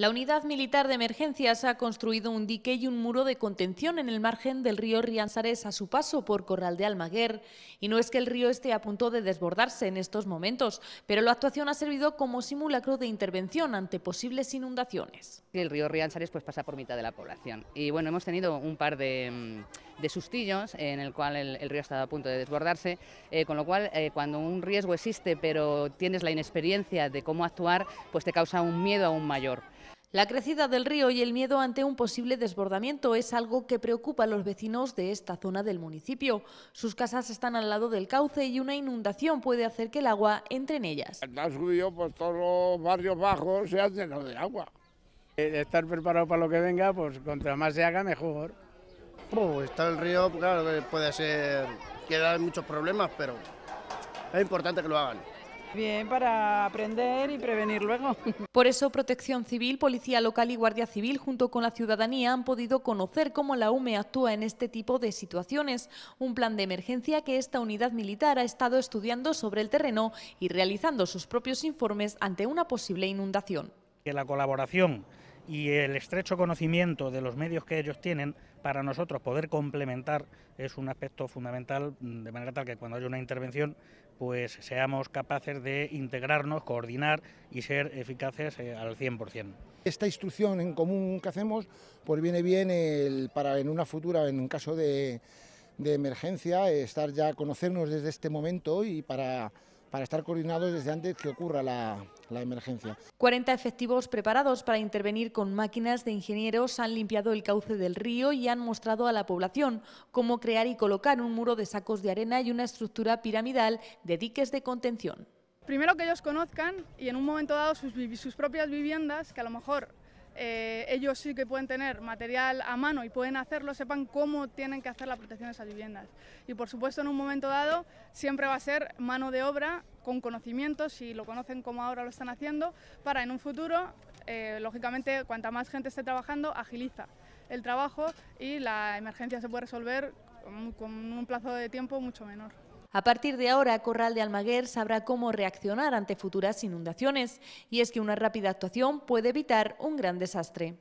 La unidad militar de emergencias ha construido un dique y un muro de contención en el margen del río Rianzares a su paso por Corral de Almaguer. Y no es que el río esté a punto de desbordarse en estos momentos, pero la actuación ha servido como simulacro de intervención ante posibles inundaciones. El río Rianzares pues, pasa por mitad de la población. Y bueno, hemos tenido un par de mm, de sustillos en el cual el, río estaba a punto de desbordarse, eh, con lo cual eh, cuando un riesgo existe pero tienes la inexperiencia de cómo actuar, pues te causa un miedo aún mayor. La crecida del río y el miedo ante un posible desbordamiento es algo que preocupa a los vecinos de esta zona del municipio. Sus casas están al lado del cauce y una inundación puede hacer que el agua entre en ellas. Ha subido pues todos los barrios bajos, se han llenado de agua. Estar preparado para lo que venga, pues contra más se haga mejor. Está el río, claro, puede ser que da muchos problemas, pero es importante que lo hagan. Bien, para aprender y prevenir luego. Por eso, Protección Civil, Policía Local y Guardia Civil, junto con la ciudadanía, han podido conocer cómo la UME actúa en este tipo de situaciones. Un plan de emergencia que esta unidad militar ha estado estudiando sobre el terreno y realizando sus propios informes ante una posible inundación. Que la colaboración y el estrecho conocimiento de los medios que ellos tienen para nosotros poder complementar es un aspecto fundamental, mm, de manera tal que cuando haya una intervención pues seamos capaces de integrarnos, coordinar y ser eficaces eh, al 100%. Esta instrucción en común que hacemos pues viene bien para en una futura, en un caso de, de emergencia, estar ya, conocernos desde este momento y para para estar coordinados desde antes que ocurra la, emergencia. 40 efectivos preparados para intervenir con máquinas de ingenieros han limpiado el cauce del río y han mostrado a la población cómo crear y colocar un muro de sacos de arena y una estructura piramidal de diques de contención. Primero que ellos conozcan y en un momento dado sus, sus propias viviendas, que a lo mejor eh, ellos sí que pueden tener material a mano y pueden hacerlo, sepan cómo tienen que hacer la protección de esas viviendas. Y por supuesto, en un momento dado, siempre va a ser mano de obra con conocimiento, si lo conocen como ahora lo están haciendo, para en un futuro, eh, lógicamente, cuanta más gente esté trabajando, agiliza el trabajo y la emergencia se puede resolver con un plazo de tiempo mucho menor. A partir de ahora, Corral de Almaguer sabrá cómo reaccionar ante futuras inundaciones, y es que una rápida actuación puede evitar un gran desastre.